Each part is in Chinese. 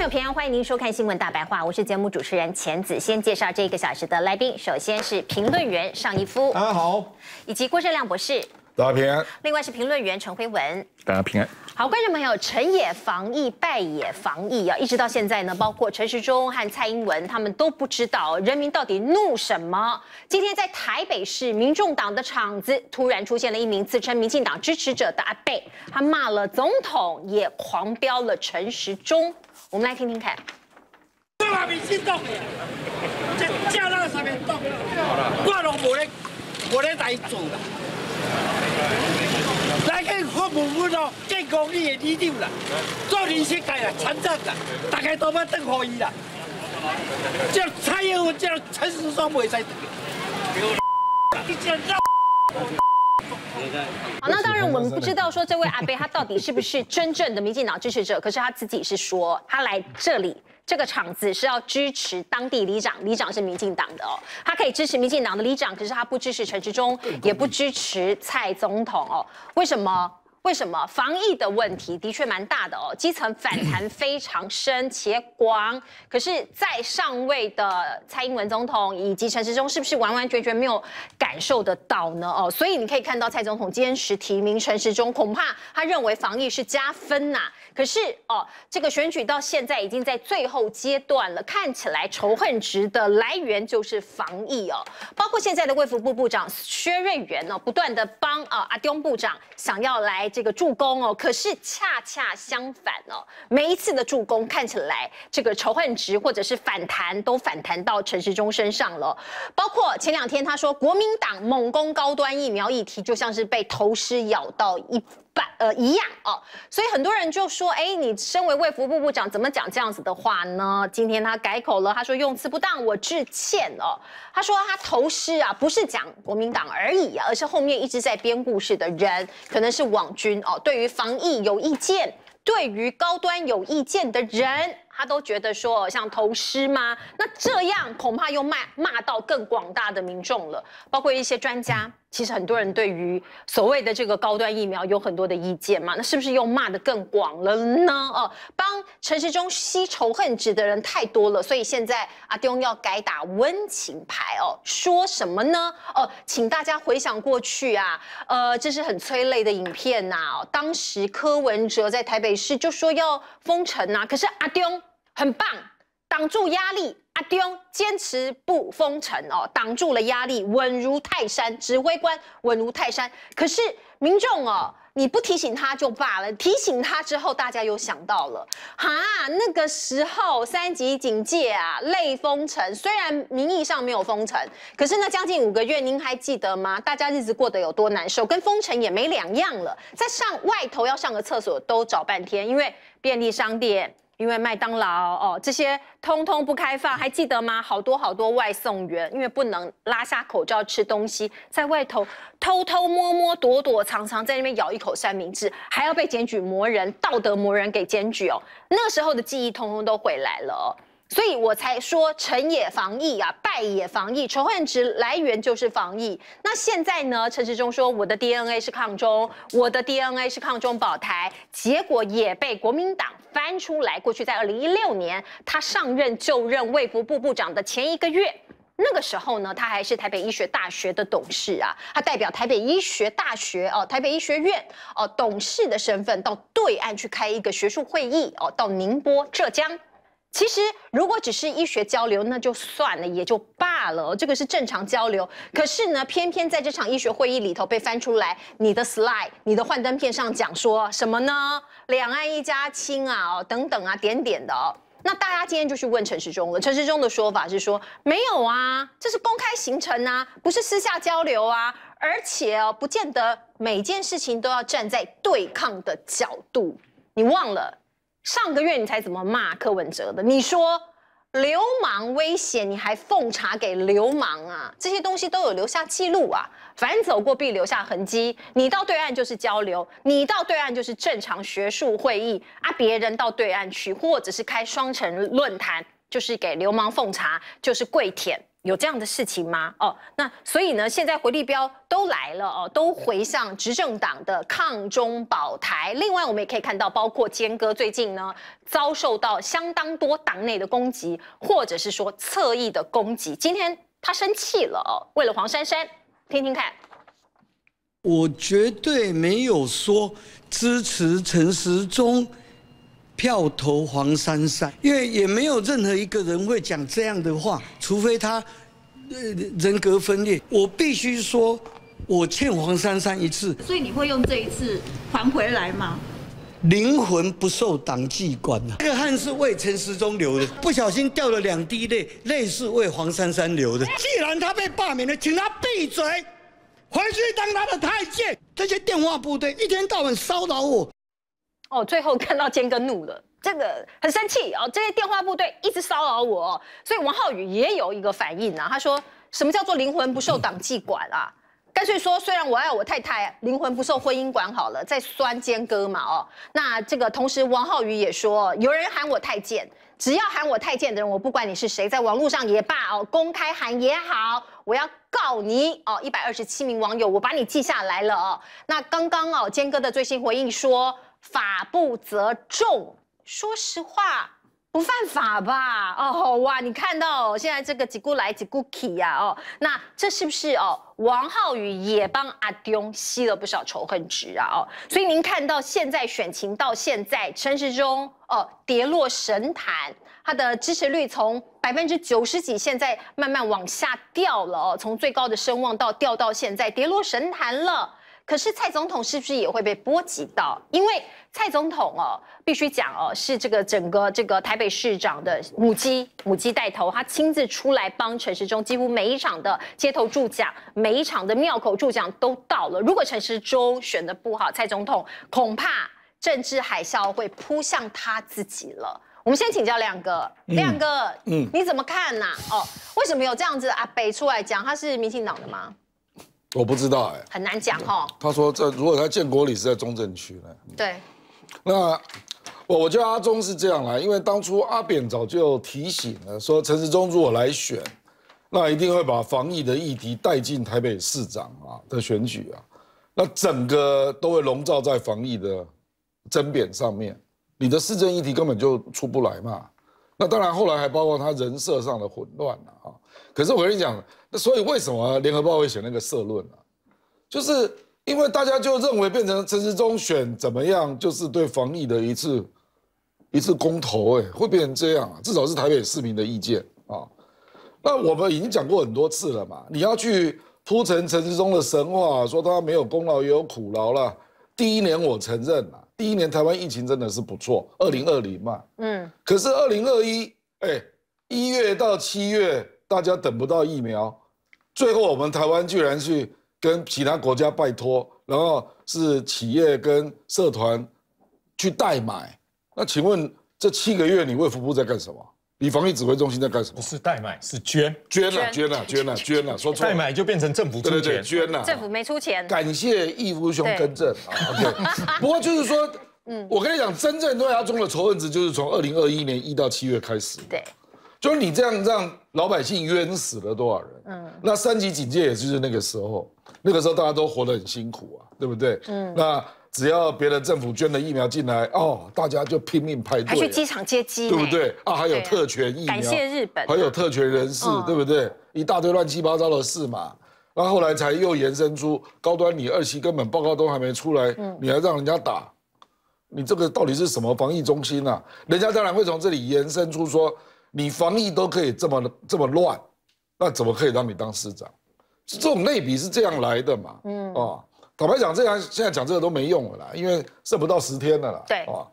朋友平安，欢迎您收看新闻大白话，我是节目主持人钱子。先介绍这一个小时的来宾，首先是评论员尚义夫，大家好；以及郭正亮博士，大家平安。另外是评论员陈辉文，大家平安。好，观众朋友，成也防疫，败也防疫啊！一直到现在呢，包括陈时中和蔡英文，他们都不知道人民到底怒什么。今天在台北市民众党的场子，突然出现了一名自称民进党支持者的阿贝，他骂了总统，也狂飙了陈时中。我们来听听看。我还心动这这那啥动，我拢在做。来去看文的啦，做人史界啦，传承啦，大家都不懂可以啦。这餐饮，这城市商你在做。好，那当然我们不知道说这位阿伯他到底是不是真正的民进党支持者，可是他自己是说他来这里这个场子是要支持当地里长，里长是民进党的哦，他可以支持民进党的里长，可是他不支持陈志忠，也不支持蔡总统哦，为什么？为什么防疫的问题的确蛮大的哦，基层反弹非常深且广，可是，在上位的蔡英文总统以及陈时中，是不是完完全全没有感受得到呢？哦，所以你可以看到蔡总统坚持提名陈时中，恐怕他认为防疫是加分呐。可是哦，这个选举到现在已经在最后阶段了，看起来仇恨值的来源就是防疫哦，包括现在的卫福部部长薛瑞元哦，不断的帮啊阿丁部长想要来这个助攻哦，可是恰恰相反哦，每一次的助攻看起来这个仇恨值或者是反弹都反弹到陈时中身上了，包括前两天他说国民党猛攻高端疫苗议题，就像是被头虱咬到一。呃，一样哦，所以很多人就说，哎，你身为卫福部部长，怎么讲这样子的话呢？今天他改口了，他说用词不当，我致歉哦。他说他投师啊，不是讲国民党而已啊，而是后面一直在编故事的人，可能是网军哦，对于防疫有意见，对于高端有意见的人。他都觉得说像投尸吗？那这样恐怕又骂骂到更广大的民众了，包括一些专家。其实很多人对于所谓的这个高端疫苗有很多的意见嘛，那是不是又骂的更广了呢？哦，帮陈时中吸仇恨值的人太多了，所以现在阿丁要改打温情牌哦，说什么呢？哦，请大家回想过去啊，呃，这是很催泪的影片呐。当时柯文哲在台北市就说要封城啊，可是阿丁很棒，挡住压力，阿丢坚持不封城哦，挡住了压力，稳如泰山。指挥官稳如泰山。可是民众哦，你不提醒他就罢了，提醒他之后，大家又想到了哈。那个时候三级警戒啊，类封城，虽然名义上没有封城，可是呢，将近五个月，您还记得吗？大家日子过得有多难受，跟封城也没两样了。在上外头要上个厕所都找半天，因为便利商店。因为麦当劳哦，这些通通不开放，还记得吗？好多好多外送员，因为不能拉下口罩吃东西，在外头偷偷摸摸、躲躲藏藏，在那边咬一口三明治，还要被检举魔人道德魔人给检举哦。那时候的记忆通通都回来了，所以我才说成也防疫啊，败也防疫，仇恨值来源就是防疫。那现在呢？陈时中说我的 DNA 是抗中，我的 DNA 是抗中保台，结果也被国民党。翻出来，过去在二零一六年，他上任就任卫福部部长的前一个月，那个时候呢，他还是台北医学大学的董事啊，他代表台北医学大学哦，台北医学院哦董事的身份，到对岸去开一个学术会议哦，到宁波、浙江。其实，如果只是医学交流，那就算了，也就罢了。这个是正常交流。可是呢，偏偏在这场医学会议里头被翻出来，你的 slide，你的幻灯片上讲说什么呢？两岸一家亲啊，等等啊，点点的。那大家今天就去问陈时中了。陈时中的说法是说，没有啊，这是公开行程啊，不是私下交流啊。而且哦，不见得每件事情都要站在对抗的角度。你忘了。上个月你才怎么骂柯文哲的？你说流氓危险，你还奉茶给流氓啊？这些东西都有留下记录啊，凡走过必留下痕迹。你到对岸就是交流，你到对岸就是正常学术会议啊，别人到对岸去或者是开双城论坛，就是给流氓奉茶，就是跪舔。有这样的事情吗？哦，那所以呢，现在回力标都来了哦，都回向执政党的抗中保台。另外，我们也可以看到，包括坚哥最近呢，遭受到相当多党内的攻击，或者是说侧翼的攻击。今天他生气了哦，为了黄珊珊，听听看，我绝对没有说支持陈时中。票投黄珊珊，因为也没有任何一个人会讲这样的话，除非他人格分裂。我必须说，我欠黄珊珊一次，所以你会用这一次还回来吗？灵魂不受党纪管，这个汗是为陈时中流的，不小心掉了两滴泪，泪是为黄珊珊流的。既然他被罢免了，请他闭嘴，回去当他的太监。这些电话部队一天到晚骚扰我。哦，最后看到坚哥怒了，这个很生气哦，这些电话部队一直骚扰我，所以王浩宇也有一个反应呐。他说：“什么叫做灵魂不受党纪管啊？干脆说，虽然我爱我太太，灵魂不受婚姻管好了，在酸坚哥嘛哦。那这个同时，王浩宇也说，有人喊我太监，只要喊我太监的人，我不管你是谁，在网络上也罢哦，公开喊也好，我要告你哦。一百二十七名网友，我把你记下来了哦。那刚刚哦，坚哥的最新回应说。”法不责众，说实话不犯法吧？哦，哇，你看到现在这个几姑来几姑去呀？哦，那这是不是哦？王浩宇也帮阿丢吸了不少仇恨值啊？哦，所以您看到现在选情到现在，陈时中哦跌落神坛，他的支持率从百分之九十几现在慢慢往下掉了，哦，从最高的声望到掉到现在跌落神坛了。可是蔡总统是不是也会被波及到？因为蔡总统哦，必须讲哦，是这个整个这个台北市长的母鸡，母鸡带头，他亲自出来帮陈时中，几乎每一场的街头助讲，每一场的庙口助讲都到了。如果陈时中选的不好，蔡总统恐怕政治海啸会扑向他自己了。我们先请教亮哥，亮哥，嗯，你怎么看呢？哦，为什么有这样子啊？北出来讲他是民进党的吗？我不知道哎，很难讲哈。他说在如果他建国里是在中正区呢？对，那我我觉得阿忠是这样啦，因为当初阿扁早就提醒了，说陈时中如果来选，那一定会把防疫的议题带进台北市长啊的选举啊，那整个都会笼罩在防疫的争贬上面，你的市政议题根本就出不来嘛。那当然后来还包括他人设上的混乱了啊。可是我跟你讲，那所以为什么联合报会写那个社论呢？就是因为大家就认为变成陈时中选怎么样，就是对防疫的一次一次公投，哎，会变成这样啊？至少是台北市民的意见啊。那我们已经讲过很多次了嘛，你要去铺陈陈时中的神话，说他没有功劳也有苦劳了。第一年我承认了，第一年台湾疫情真的是不错，二零二零嘛，嗯。可是二零二一，哎，一月到七月。大家等不到疫苗，最后我们台湾居然去跟其他国家拜托，然后是企业跟社团去代买。那请问这七个月你卫福部在干什么？你防疫指挥中心在干什么？不是代买，是捐，捐了，捐了，捐了，捐了。说错。代买就变成政府出钱。对对对，捐了。政府没出钱。感谢义福兄更正。不过就是说，嗯，我跟你讲，真正诺亚中的仇恨值就是从二零二一年一到七月开始。对。就是你这样让老百姓冤死了多少人？嗯，那三级警戒也就是那个时候，那个时候大家都活得很辛苦啊，对不对？嗯，那只要别的政府捐了疫苗进来，哦，大家就拼命排队，还去机场接机，对不对？啊，还有特权疫苗，感谢日本，还有特权人士，对不对？一大堆乱七八糟的事嘛。那后来才又延伸出高端，你二期根本报告都还没出来，你还让人家打，你这个到底是什么防疫中心啊？人家当然会从这里延伸出说。你防疫都可以这么这么乱，那怎么可以让你当市长？这种类比是这样来的嘛？嗯啊，坦白讲，这样现在讲这个都没用了啦，因为剩不到十天了啦。对啊，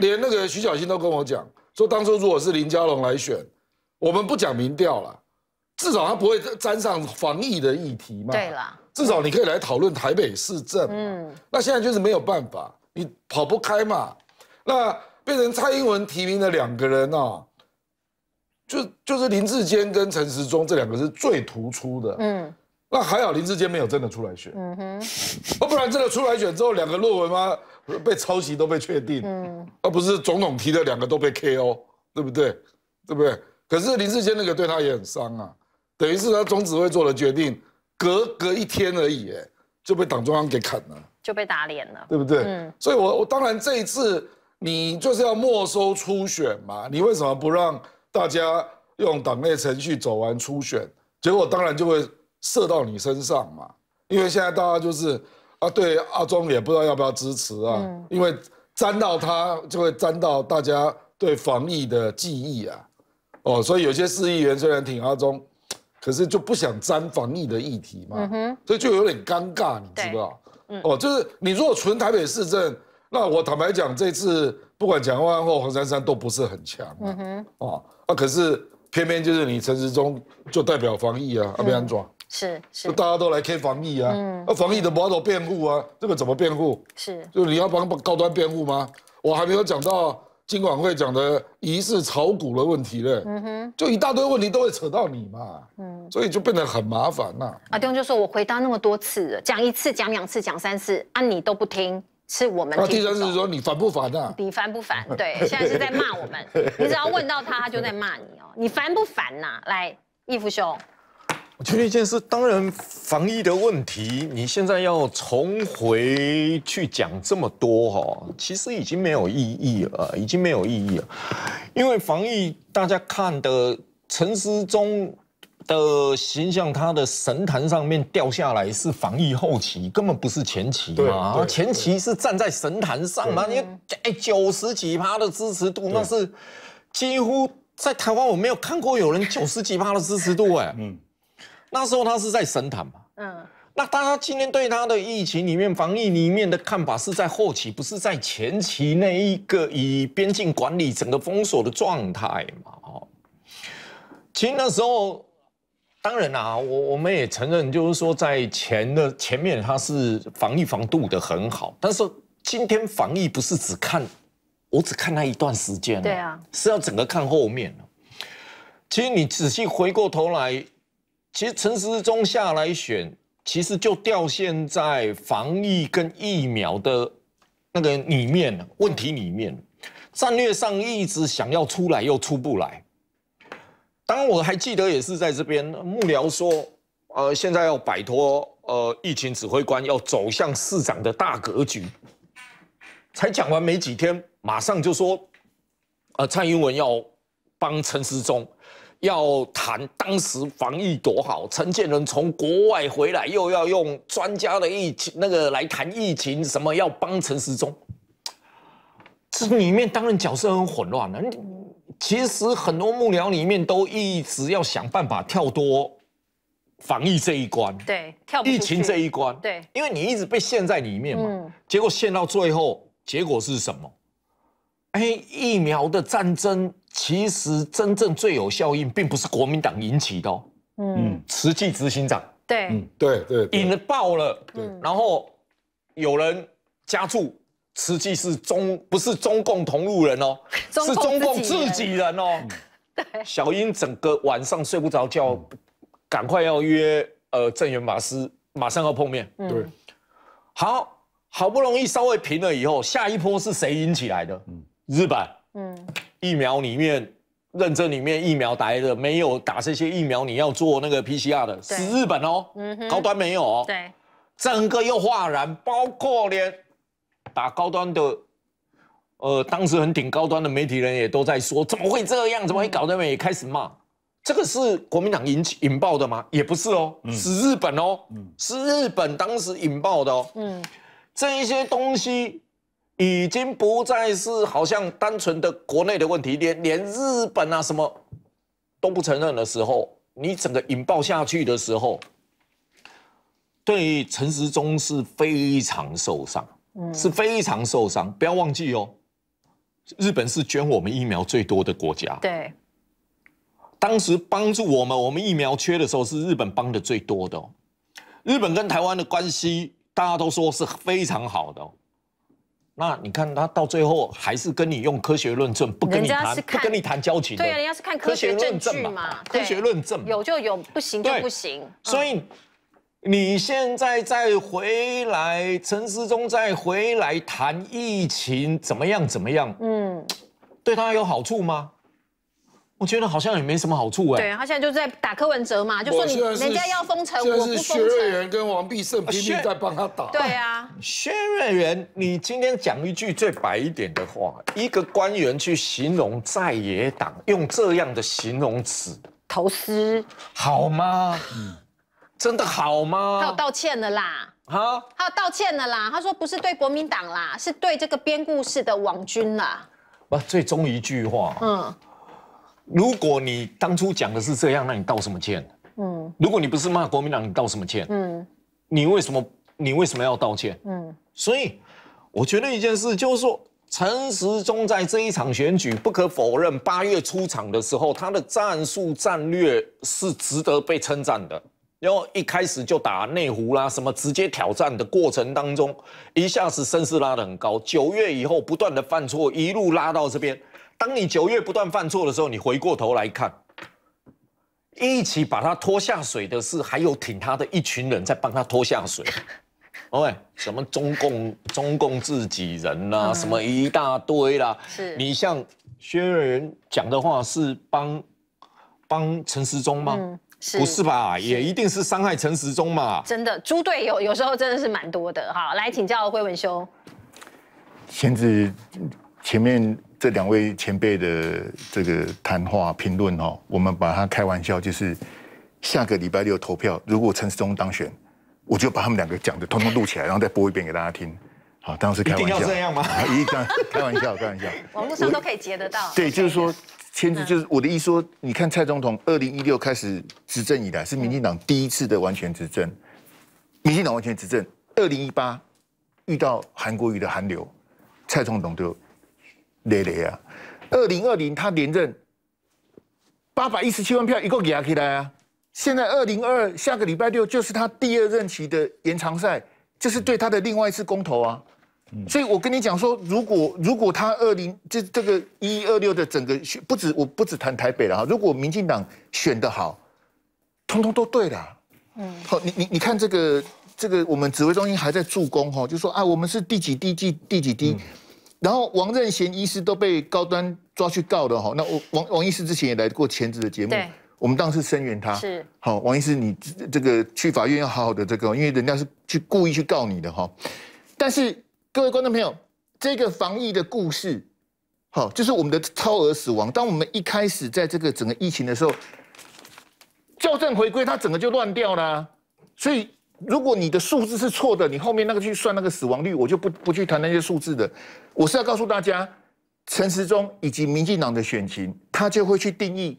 连那个徐小新都跟我讲，说当初如果是林佳龙来选，我们不讲民调了，至少他不会沾上防疫的议题嘛。对啦，至少你可以来讨论台北市政。嗯，那现在就是没有办法，你跑不开嘛。那变成蔡英文提名的两个人哦。就就是林志坚跟陈时中这两个是最突出的，嗯，那还好林志坚没有真的出来选，嗯哼，要 不然真的出来选之后，两个论文嘛被抄袭都被确定，嗯，而不是总统提的两个都被 K.O.，对不对？对不对？可是林志坚那个对他也很伤啊，等于是他总指挥做了决定，隔隔一天而已，就被党中央给砍了，就被打脸了，对不对？嗯，所以我我当然这一次你就是要没收初选嘛，你为什么不让？大家用党内程序走完初选，结果当然就会射到你身上嘛。因为现在大家就是啊，对阿中也不知道要不要支持啊，因为沾到他就会沾到大家对防疫的记忆啊。哦，所以有些市议员虽然挺阿中，可是就不想沾防疫的议题嘛。嗯所以就有点尴尬，你知不知道？哦，就是你如果纯台北市政。那我坦白讲，这次不管蒋万或黄珊珊都不是很强。嗯哼，哦，那可是偏偏就是你陈时中就代表防疫啊，阿 b 安装。是是，大家都来 K 防疫啊，那防疫的 model 辩护啊，这个怎么辩护？是，就你要帮高端辩护吗？我还没有讲到今管会讲的疑似炒股的问题嘞。嗯哼，就一大堆问题都会扯到你嘛。嗯，所以就变得很麻烦呐。阿丁就说：“我回答那么多次了，讲一次，讲两次，讲三次，啊，你都不听。”是我们。那第三次是说你烦不烦啊？你烦不烦？对，现在是在骂我们。你只要问到他，他就在骂你哦。你烦不烦呐？来，义父兄，我觉得一件事，当然防疫的问题，你现在要重回去讲这么多哈，其实已经没有意义了，已经没有意义了，因为防疫大家看的陈思中的形象，他的神坛上面掉下来是防疫后期，根本不是前期嘛？前期是站在神坛上嘛？你哎，九十几趴的支持度，那是几乎在台湾我没有看过有人九十几趴的支持度哎。嗯，那时候他是在神坛嘛？嗯，那他今天对他的疫情里面防疫里面的看法是在后期，不是在前期那一个以边境管理、整个封锁的状态嘛？哦，其实那时候。当然啦，我我们也承认，就是说在前的前面，他是防疫防度的很好。但是今天防疫不是只看，我只看那一段时间，对啊，是要整个看后面其实你仔细回过头来，其实陈时中下来选，其实就掉陷在防疫跟疫苗的那个里面问题里面，战略上一直想要出来又出不来。当然我还记得也是在这边幕僚说，呃，现在要摆脱呃疫情指挥官，要走向市长的大格局。才讲完没几天，马上就说，呃，蔡英文要帮陈时中，要谈当时防疫多好，陈建仁从国外回来又要用专家的疫情那个来谈疫情，什么要帮陈时中，这里面当然角色很混乱了。其实很多幕僚里面都一直要想办法跳多防疫这一关，对，疫情这一关，对，因为你一直被陷在里面嘛，结果陷到最后，结果是什么？哎，疫苗的战争其实真正最有效应，并不是国民党引起的哦，嗯，慈济执行长，对，嗯，对对，引爆了，对，然后有人加注。实际是中不是中共同路人哦，是中共自己人哦。小英整个晚上睡不着觉，赶快要约呃郑源马斯，马上要碰面。对。好好不容易稍微平了以后，下一波是谁引起来的？嗯，日本。嗯。疫苗里面，认证里面，疫苗打的没有打这些疫苗，你要做那个 PCR 的，是日本哦。嗯高端没有哦。对。整个又哗然，包括连。打高端的，呃，当时很顶高端的媒体人也都在说，怎么会这样？怎么会搞那么？也开始骂，这个是国民党引起引爆的吗？也不是哦，是日本哦，是日本当时引爆的哦。嗯，这一些东西已经不再是好像单纯的国内的问题，连连日本啊什么都不承认的时候，你整个引爆下去的时候，对陈时中是非常受伤。是非常受伤，不要忘记哦。日本是捐我们疫苗最多的国家。对，当时帮助我们，我们疫苗缺的时候是日本帮的最多的。日本跟台湾的关系，大家都说是非常好的。那你看他到最后还是跟你用科学论证，不跟你谈，不跟你谈交情。对啊，人家是看科学证据嘛，科学论证有就有，不行就不行。所以。你现在再回来，陈时忠再回来谈疫情怎么样？怎么样？嗯，对他有好处吗？我觉得好像也没什么好处哎。对，他现在就在打柯文哲嘛，就说你人家要封城，我不封城。薛瑞元跟王必胜拼命在帮他打。对啊，薛瑞元，你今天讲一句最白一点的话，一个官员去形容在野党，用这样的形容词，投资好吗？嗯真的好吗？他有道歉的啦，哈，他有道歉的啦。他说不是对国民党啦，是对这个编故事的网军啦。啊，最终一句话，嗯，如果你当初讲的是这样，那你道什么歉？嗯，如果你不是骂国民党，你道什么歉？嗯，你为什么你为什么要道歉？嗯，所以我觉得一件事就是说，陈时中在这一场选举，不可否认，八月出场的时候，他的战术战略是值得被称赞的。然后一开始就打内湖啦，什么直接挑战的过程当中，一下子声势拉得很高。九月以后不断的犯错，一路拉到这边。当你九月不断犯错的时候，你回过头来看，一起把他拖下水的是还有挺他的一群人在帮他拖下水。喂，什么中共中共自己人啦，什么一大堆啦。你像薛岳人讲的话是帮帮陈时中吗？不是吧？也一定是伤害陈时中嘛？真的，猪队友有时候真的是蛮多的哈。来请教辉文修，先子前面这两位前辈的这个谈话评论哦，我们把他开玩笑，就是下个礼拜六投票，如果陈时中当选，我就把他们两个讲的通通录起来，然后再播一遍给大家听。好，当时开玩笑这样吗？一张开玩笑，开玩笑，网络上都可以截得到。对，就是说。牵制就是我的意思说，你看蔡总统二零一六开始执政以来，是民进党第一次的完全执政。民进党完全执政，二零一八遇到韩国瑜的寒流，蔡总统就累累啊。二零二零他连任八百一十七万票，一共给他起来啊。现在二零二二下个礼拜六就是他第二任期的延长赛，这是对他的另外一次公投啊。所以我跟你讲说，如果如果他二零这这个一二六的整个不止我不止谈台北了哈，如果民进党选的好，通通都对的。嗯，好，你你你看这个这个我们指挥中心还在助攻哈，就说啊我们是第几第几第几第，然后王任贤医师都被高端抓去告了哈，那我王王医师之前也来过前子的节目，我们当时声援他是好，王医师你这个去法院要好好的这个，因为人家是去故意去告你的哈，但是。各位观众朋友，这个防疫的故事，好，就是我们的超额死亡。当我们一开始在这个整个疫情的时候，校正回归，它整个就乱掉了。所以，如果你的数字是错的，你后面那个去算那个死亡率，我就不不去谈那些数字的。我是要告诉大家，陈时中以及民进党的选情，他就会去定义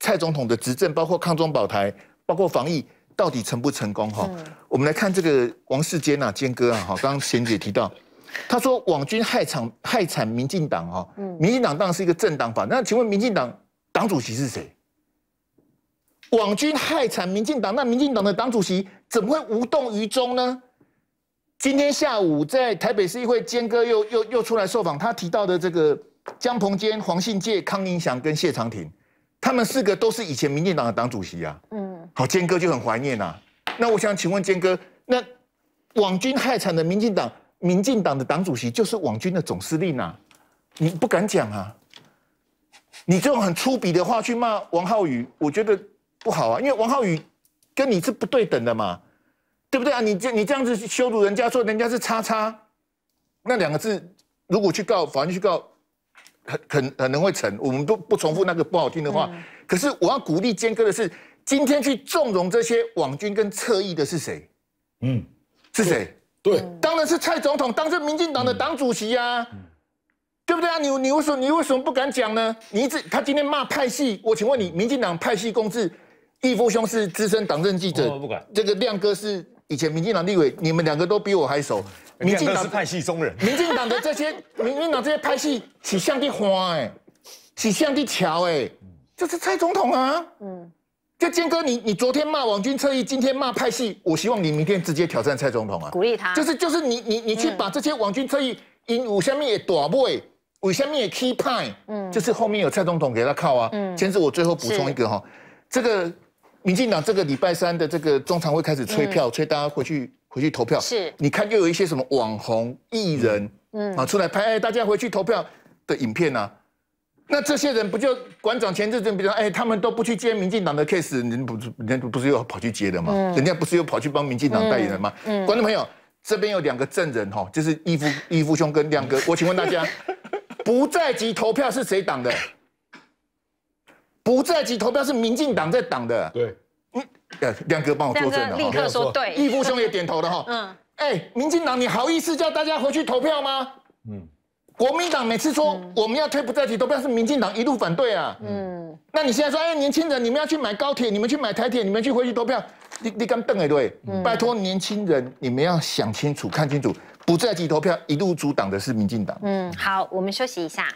蔡总统的执政，包括抗中保台，包括防疫到底成不成功？哈，我们来看这个王世坚呐，坚哥啊，哈，刚刚贤姐提到。他说：“网军害惨害惨民进党啊！民进党当然是一个政党法。那请问民进党党主席是谁？网军害惨民进党，那民进党的党主席怎么会无动于衷呢？今天下午在台北市议会，坚哥又又又出来受访，他提到的这个江鹏坚、黄信介、康宁祥跟谢长廷，他们四个都是以前民进党的党主席啊。嗯，好，坚哥就很怀念呐。那我想请问坚哥，那网军害惨的民进党。”民进党的党主席就是网军的总司令啊，你不敢讲啊？你这种很粗鄙的话去骂王浩宇，我觉得不好啊，因为王浩宇跟你是不对等的嘛，对不对啊？你这你这样子去羞辱人家，说人家是叉叉，那两个字如果去告，法院去告，很很很可能会成。我们都不重复那个不好听的话。可是我要鼓励坚哥的是，今天去纵容这些网军跟侧翼的是谁？嗯，是谁？对，当然是蔡总统，当是民进党的党主席呀，对不对啊？你你为什么你为什么不敢讲呢？你一直他今天骂派系，我请问你，民进党派系攻治，义夫兄是资深党政记者，不管这个亮哥是以前民进党立委，你们两个都比我还熟，民进党是派系中人，民进党的这些 民进党这些派系起向地花哎，起向地桥哎，这是蔡总统啊。嗯。就建哥，你你昨天骂王军策役，今天骂派系，我希望你明天直接挑战蔡总统啊！鼓励他，就是就是你你你去把这些王军策役因五下面也躲不，五下面也批判，嗯，就是后面有蔡总统给他靠啊。嗯，简子我最后补充一个哈，这个民进党这个礼拜三的这个中常会开始催票，催大家回去回去投票。是，你看又有一些什么网红艺人，嗯啊出来拍，哎大家回去投票的影片呢？那这些人不就馆长、前阵子，比如说，哎，他们都不去接民进党的 case，人不人不是又跑去接的吗？人家不是又跑去帮民进党代言人吗？观众朋友，这边有两个证人哈，就是 义父义父兄跟亮哥。我请问大家，不在籍投票是谁挡的？不在籍投票是民进党在挡的。对，嗯，亮哥帮我作证了，立刻说对。义父兄也点头了哈。嗯，哎，民进党，你好意思叫大家回去投票吗？嗯。国民党每次说我们要退不在籍投票，是民进党一路反对啊。嗯，那你现在说，哎，年轻人，你们要去买高铁，你们去买台铁，你们去回去投票，你你刚瞪了一对，拜托年轻人，你们要想清楚，看清楚，不在籍投票一路阻挡的是民进党。嗯，好，我们休息一下。